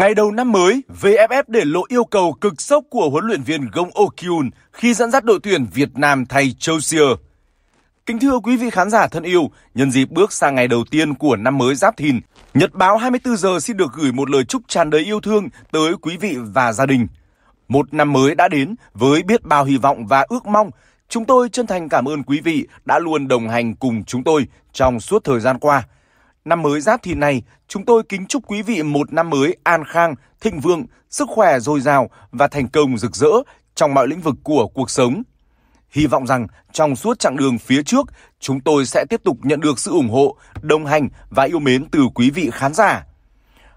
Ngày đầu năm mới, VFF để lộ yêu cầu cực sốc của huấn luyện viên Gong Okyun khi dẫn dắt đội tuyển Việt Nam thay Chausier. Kính thưa quý vị khán giả thân yêu, nhân dịp bước sang ngày đầu tiên của năm mới Giáp Thìn, Nhật báo 24 giờ xin được gửi một lời chúc tràn đầy yêu thương tới quý vị và gia đình. Một năm mới đã đến với biết bao hy vọng và ước mong. Chúng tôi chân thành cảm ơn quý vị đã luôn đồng hành cùng chúng tôi trong suốt thời gian qua – Năm mới giáp thìn này, chúng tôi kính chúc quý vị một năm mới an khang, thịnh vượng, sức khỏe dồi dào và thành công rực rỡ trong mọi lĩnh vực của cuộc sống. Hy vọng rằng trong suốt chặng đường phía trước, chúng tôi sẽ tiếp tục nhận được sự ủng hộ, đồng hành và yêu mến từ quý vị khán giả.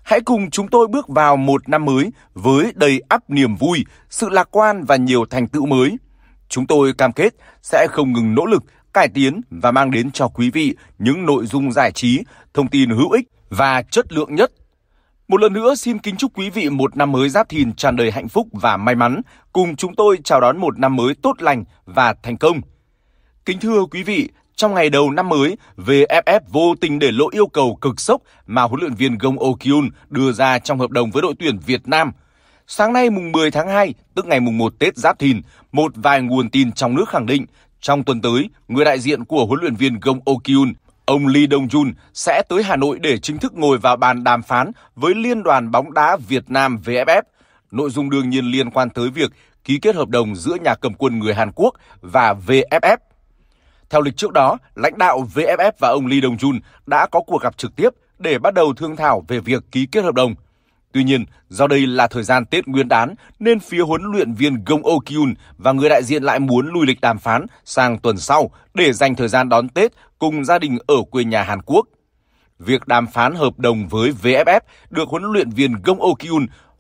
Hãy cùng chúng tôi bước vào một năm mới với đầy ắp niềm vui, sự lạc quan và nhiều thành tựu mới. Chúng tôi cam kết sẽ không ngừng nỗ lực cải tiến và mang đến cho quý vị những nội dung giải trí, thông tin hữu ích và chất lượng nhất. Một lần nữa xin kính chúc quý vị một năm mới Giáp Thìn tràn đầy hạnh phúc và may mắn, cùng chúng tôi chào đón một năm mới tốt lành và thành công. Kính thưa quý vị, trong ngày đầu năm mới, VFF vô tình để lộ yêu cầu cực sốc mà huấn luyện viên Gong Okyun đưa ra trong hợp đồng với đội tuyển Việt Nam. Sáng nay mùng 10 tháng 2, tức ngày mùng 1 Tết Giáp Thìn, một vài nguồn tin trong nước khẳng định trong tuần tới, người đại diện của huấn luyện viên Gong Okyun, ông Lee Dong Jun sẽ tới Hà Nội để chính thức ngồi vào bàn đàm phán với Liên đoàn bóng đá Việt Nam VFF. Nội dung đương nhiên liên quan tới việc ký kết hợp đồng giữa nhà cầm quân người Hàn Quốc và VFF. Theo lịch trước đó, lãnh đạo VFF và ông Lee Dong Jun đã có cuộc gặp trực tiếp để bắt đầu thương thảo về việc ký kết hợp đồng – Tuy nhiên, do đây là thời gian Tết Nguyên đán nên phía huấn luyện viên Gong Oh và người đại diện lại muốn lùi lịch đàm phán sang tuần sau để dành thời gian đón Tết cùng gia đình ở quê nhà Hàn Quốc. Việc đàm phán hợp đồng với VFF được huấn luyện viên Gong Oh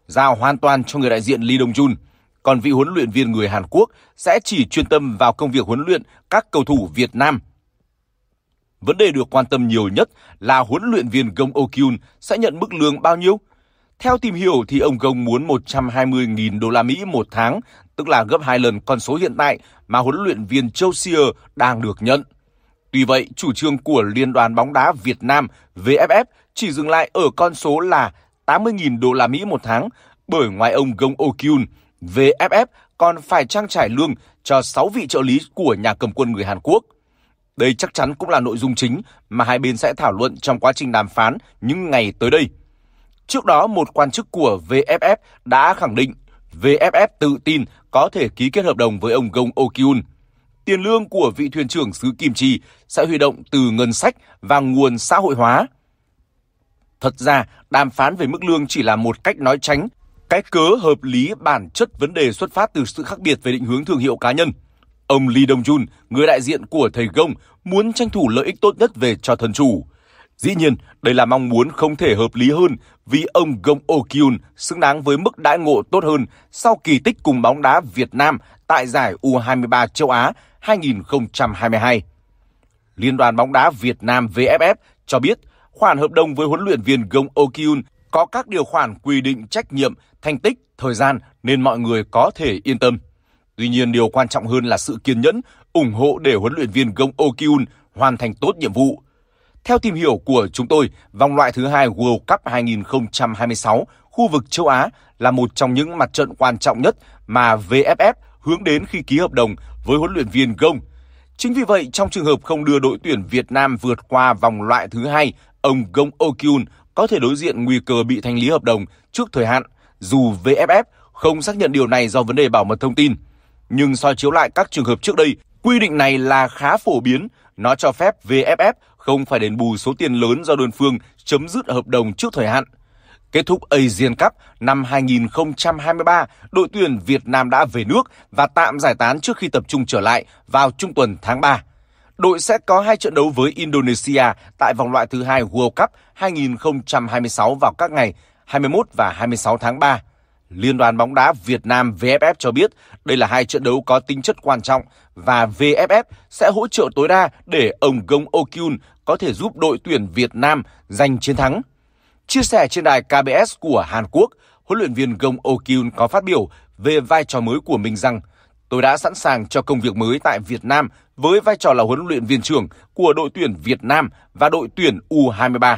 giao hoàn toàn cho người đại diện Lee Dong Jun, còn vị huấn luyện viên người Hàn Quốc sẽ chỉ chuyên tâm vào công việc huấn luyện các cầu thủ Việt Nam Vấn đề được quan tâm nhiều nhất là huấn luyện viên Gong Oh sẽ nhận mức lương bao nhiêu theo tìm hiểu thì ông Gông muốn 120.000 đô la Mỹ một tháng, tức là gấp 2 lần con số hiện tại mà huấn luyện viên Châu Sier đang được nhận. Tuy vậy, chủ trương của Liên đoàn bóng đá Việt Nam VFF chỉ dừng lại ở con số là 80.000 đô la Mỹ một tháng, bởi ngoài ông Gông Okyun, VFF còn phải trang trải lương cho 6 vị trợ lý của nhà cầm quân người Hàn Quốc. Đây chắc chắn cũng là nội dung chính mà hai bên sẽ thảo luận trong quá trình đàm phán những ngày tới đây. Trước đó, một quan chức của VFF đã khẳng định VFF tự tin có thể ký kết hợp đồng với ông Gong Okyun. Tiền lương của vị thuyền trưởng xứ Kim Chi sẽ huy động từ ngân sách và nguồn xã hội hóa. Thật ra, đàm phán về mức lương chỉ là một cách nói tránh, cái cớ hợp lý bản chất vấn đề xuất phát từ sự khác biệt về định hướng thương hiệu cá nhân. Ông Lee Dong Jun, người đại diện của thầy Gong, muốn tranh thủ lợi ích tốt nhất về cho thân chủ. Dĩ nhiên, đây là mong muốn không thể hợp lý hơn vì ông Gong Okyun xứng đáng với mức đãi ngộ tốt hơn sau kỳ tích cùng bóng đá Việt Nam tại giải U23 châu Á 2022. Liên đoàn bóng đá Việt Nam VFF cho biết khoản hợp đồng với huấn luyện viên Gong Okyun có các điều khoản quy định trách nhiệm, thành tích, thời gian nên mọi người có thể yên tâm. Tuy nhiên điều quan trọng hơn là sự kiên nhẫn, ủng hộ để huấn luyện viên Gong Okyun hoàn thành tốt nhiệm vụ. Theo tìm hiểu của chúng tôi, vòng loại thứ hai World Cup 2026 khu vực châu Á là một trong những mặt trận quan trọng nhất mà VFF hướng đến khi ký hợp đồng với huấn luyện viên Gong. Chính vì vậy, trong trường hợp không đưa đội tuyển Việt Nam vượt qua vòng loại thứ hai, ông Gong Okyun có thể đối diện nguy cơ bị thanh lý hợp đồng trước thời hạn, dù VFF không xác nhận điều này do vấn đề bảo mật thông tin. Nhưng soi chiếu lại các trường hợp trước đây, quy định này là khá phổ biến, nó cho phép VFF không phải đền bù số tiền lớn do đơn phương chấm dứt hợp đồng trước thời hạn. Kết thúc Asian Cup năm 2023, đội tuyển Việt Nam đã về nước và tạm giải tán trước khi tập trung trở lại vào trung tuần tháng 3. Đội sẽ có hai trận đấu với Indonesia tại vòng loại thứ hai World Cup 2026 vào các ngày 21 và 26 tháng 3. Liên đoàn bóng đá Việt Nam VFF cho biết đây là hai trận đấu có tính chất quan trọng và VFF sẽ hỗ trợ tối đa để ông Gong Okyun có thể giúp đội tuyển Việt Nam giành chiến thắng. Chia sẻ trên đài KBS của Hàn Quốc, huấn luyện viên Gong Okyun có phát biểu về vai trò mới của mình rằng Tôi đã sẵn sàng cho công việc mới tại Việt Nam với vai trò là huấn luyện viên trưởng của đội tuyển Việt Nam và đội tuyển U23.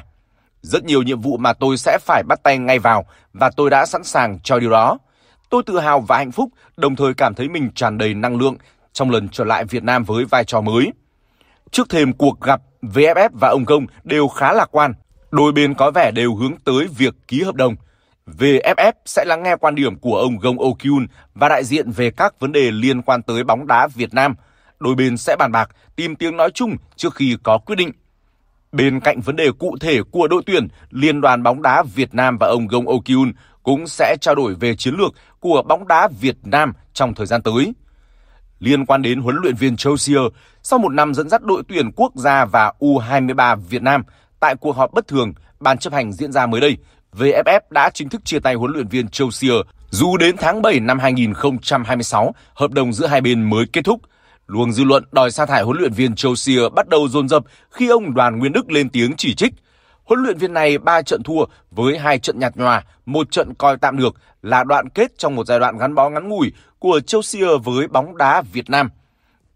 Rất nhiều nhiệm vụ mà tôi sẽ phải bắt tay ngay vào và tôi đã sẵn sàng cho điều đó. Tôi tự hào và hạnh phúc, đồng thời cảm thấy mình tràn đầy năng lượng trong lần trở lại Việt Nam với vai trò mới. Trước thêm cuộc gặp, VFF và ông Công đều khá lạc quan. Đôi bên có vẻ đều hướng tới việc ký hợp đồng. VFF sẽ lắng nghe quan điểm của ông Gong Okyun và đại diện về các vấn đề liên quan tới bóng đá Việt Nam. Đôi bên sẽ bàn bạc, tìm tiếng nói chung trước khi có quyết định. Bên cạnh vấn đề cụ thể của đội tuyển, Liên đoàn bóng đá Việt Nam và ông Gong Okyun cũng sẽ trao đổi về chiến lược của bóng đá Việt Nam trong thời gian tới. Liên quan đến huấn luyện viên Chosier, sau một năm dẫn dắt đội tuyển quốc gia và U23 Việt Nam tại cuộc họp bất thường ban chấp hành diễn ra mới đây, VFF e đã chính thức chia tay huấn luyện viên Chosier dù đến tháng 7 năm 2026, hợp đồng giữa hai bên mới kết thúc – Luồng dư luận đòi sa thải huấn luyện viên Chelsea bắt đầu dồn dập khi ông Đoàn Nguyên Đức lên tiếng chỉ trích. Huấn luyện viên này 3 trận thua với hai trận nhạt nhòa, một trận coi tạm được là đoạn kết trong một giai đoạn gắn bó ngắn ngủi của Chelsea với bóng đá Việt Nam.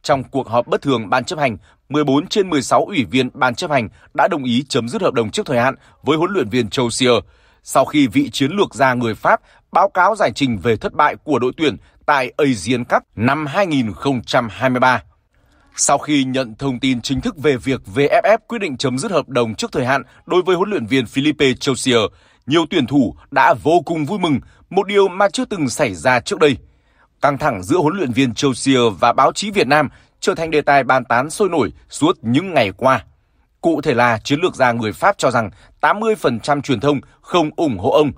Trong cuộc họp bất thường ban chấp hành, 14 trên 16 ủy viên ban chấp hành đã đồng ý chấm dứt hợp đồng trước thời hạn với huấn luyện viên Chelsea sau khi vị chiến lược gia người Pháp báo cáo giải trình về thất bại của đội tuyển tại Asian Cup năm 2023. Sau khi nhận thông tin chính thức về việc VFF quyết định chấm dứt hợp đồng trước thời hạn đối với huấn luyện viên Philippe Chaussier, nhiều tuyển thủ đã vô cùng vui mừng, một điều mà chưa từng xảy ra trước đây. Căng thẳng giữa huấn luyện viên Chaussier và báo chí Việt Nam trở thành đề tài bàn tán sôi nổi suốt những ngày qua. Cụ thể là chiến lược gia người Pháp cho rằng 80% truyền thông không ủng hộ ông.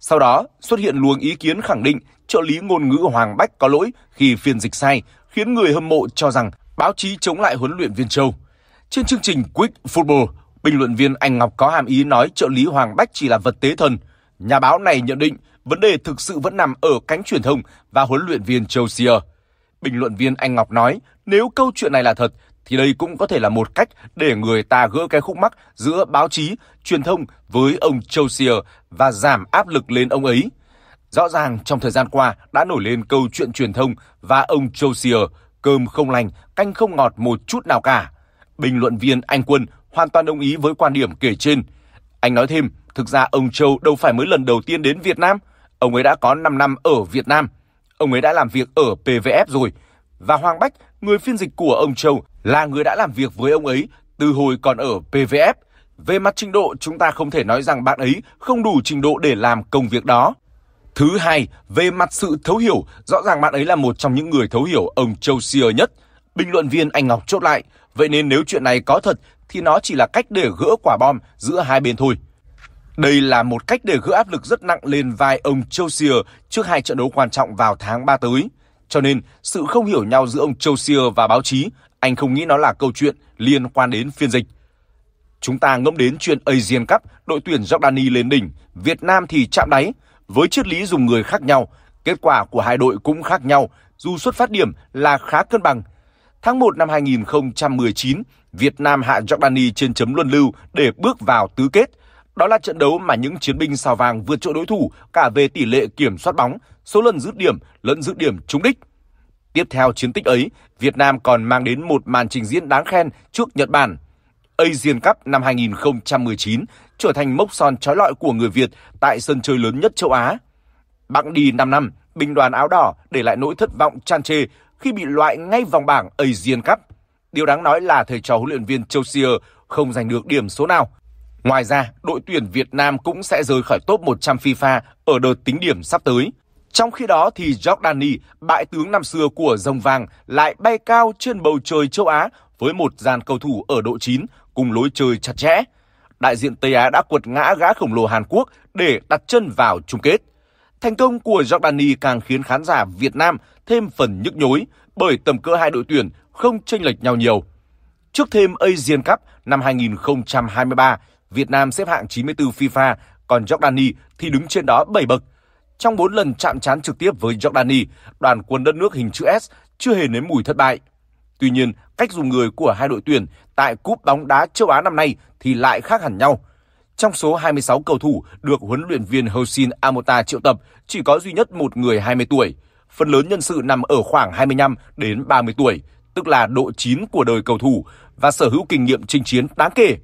Sau đó xuất hiện luồng ý kiến khẳng định trợ lý ngôn ngữ Hoàng Bách có lỗi khi phiên dịch sai, khiến người hâm mộ cho rằng báo chí chống lại huấn luyện viên Châu. Trên chương trình Quick Football, bình luận viên Anh Ngọc có hàm ý nói trợ lý Hoàng Bách chỉ là vật tế thần. Nhà báo này nhận định vấn đề thực sự vẫn nằm ở cánh truyền thông và huấn luyện viên Châu Sier. Bình luận viên Anh Ngọc nói, nếu câu chuyện này là thật, thì đây cũng có thể là một cách để người ta gỡ cái khúc mắc giữa báo chí, truyền thông với ông Châu Sier và giảm áp lực lên ông ấy. Rõ ràng trong thời gian qua đã nổi lên câu chuyện truyền thông và ông Châu Sier cơm không lành, canh không ngọt một chút nào cả. Bình luận viên Anh Quân hoàn toàn đồng ý với quan điểm kể trên. Anh nói thêm, thực ra ông Châu đâu phải mới lần đầu tiên đến Việt Nam. Ông ấy đã có 5 năm ở Việt Nam. Ông ấy đã làm việc ở PVF rồi. Và Hoàng Bách, người phiên dịch của ông Châu, là người đã làm việc với ông ấy từ hồi còn ở PVF. Về mặt trình độ, chúng ta không thể nói rằng bạn ấy không đủ trình độ để làm công việc đó. Thứ hai, về mặt sự thấu hiểu, rõ ràng bạn ấy là một trong những người thấu hiểu ông Châu Sier nhất. Bình luận viên anh Ngọc chốt lại, vậy nên nếu chuyện này có thật thì nó chỉ là cách để gỡ quả bom giữa hai bên thôi. Đây là một cách để gỡ áp lực rất nặng lên vai ông Châu Sier trước hai trận đấu quan trọng vào tháng 3 tới. Cho nên, sự không hiểu nhau giữa ông Châu Sier và báo chí, anh không nghĩ nó là câu chuyện liên quan đến phiên dịch. Chúng ta ngẫm đến chuyện Asian Cup, đội tuyển Jordani lên đỉnh, Việt Nam thì chạm đáy, với triết lý dùng người khác nhau, kết quả của hai đội cũng khác nhau, dù xuất phát điểm là khá cân bằng. Tháng 1 năm 2019, Việt Nam hạ Jordani trên chấm luân lưu để bước vào tứ kết. Đó là trận đấu mà những chiến binh sao vàng vượt trội đối thủ cả về tỷ lệ kiểm soát bóng, số lần dứt điểm lẫn dứt điểm trúng đích. Tiếp theo chiến tích ấy, Việt Nam còn mang đến một màn trình diễn đáng khen trước Nhật Bản – Asian Cup năm 2019 trở thành mốc son trói lọi của người Việt tại sân chơi lớn nhất châu Á. Bẵng đi 5 năm, binh đoàn áo đỏ để lại nỗi thất vọng tràn trề khi bị loại ngay vòng bảng Asian Cup. Điều đáng nói là thầy trò huấn luyện viên Châu Sier không giành được điểm số nào. Ngoài ra, đội tuyển Việt Nam cũng sẽ rời khỏi top 100 FIFA ở đợt tính điểm sắp tới. Trong khi đó thì Jordani, bại tướng năm xưa của Rồng Vàng, lại bay cao trên bầu trời châu Á với một dàn cầu thủ ở độ 9 cùng lối chơi chặt chẽ. Đại diện Tây Á đã quật ngã gã khổng lồ Hàn Quốc để đặt chân vào chung kết. Thành công của Jordani càng khiến khán giả Việt Nam thêm phần nhức nhối bởi tầm cỡ hai đội tuyển không chênh lệch nhau nhiều. Trước thêm Asian Cup năm 2023, Việt Nam xếp hạng 94 FIFA, còn Jordani thì đứng trên đó 7 bậc. Trong 4 lần chạm trán trực tiếp với Jordani, đoàn quân đất nước hình chữ S chưa hề nếm mùi thất bại. Tuy nhiên, cách dùng người của hai đội tuyển tại cúp bóng đá châu Á năm nay thì lại khác hẳn nhau. Trong số 26 cầu thủ được huấn luyện viên Hoshin Amota triệu tập, chỉ có duy nhất một người 20 tuổi. Phần lớn nhân sự nằm ở khoảng 25 đến 30 tuổi, tức là độ chín của đời cầu thủ và sở hữu kinh nghiệm chinh chiến đáng kể.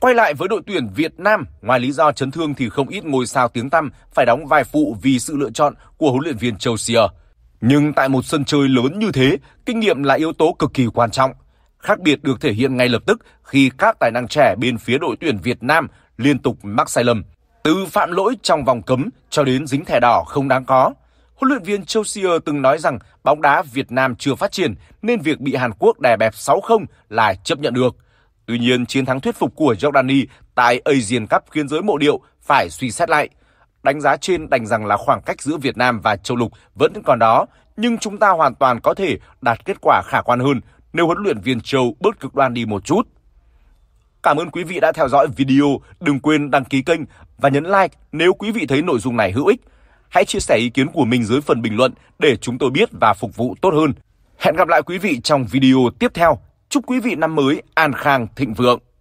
Quay lại với đội tuyển Việt Nam, ngoài lý do chấn thương thì không ít ngôi sao tiếng tăm phải đóng vai phụ vì sự lựa chọn của huấn luyện viên Châu Sier. Nhưng tại một sân chơi lớn như thế, kinh nghiệm là yếu tố cực kỳ quan trọng. Khác biệt được thể hiện ngay lập tức khi các tài năng trẻ bên phía đội tuyển Việt Nam liên tục mắc sai lầm. Từ phạm lỗi trong vòng cấm cho đến dính thẻ đỏ không đáng có. Huấn luyện viên Chelsea từng nói rằng bóng đá Việt Nam chưa phát triển nên việc bị Hàn Quốc đè bẹp 6-0 là chấp nhận được. Tuy nhiên, chiến thắng thuyết phục của Jordani tại Asian Cup khiến giới mộ điệu phải suy xét lại – Đánh giá trên đành rằng là khoảng cách giữa Việt Nam và châu lục vẫn còn đó, nhưng chúng ta hoàn toàn có thể đạt kết quả khả quan hơn nếu huấn luyện viên châu bớt cực đoan đi một chút. Cảm ơn quý vị đã theo dõi video, đừng quên đăng ký kênh và nhấn like nếu quý vị thấy nội dung này hữu ích. Hãy chia sẻ ý kiến của mình dưới phần bình luận để chúng tôi biết và phục vụ tốt hơn. Hẹn gặp lại quý vị trong video tiếp theo. Chúc quý vị năm mới an khang thịnh vượng.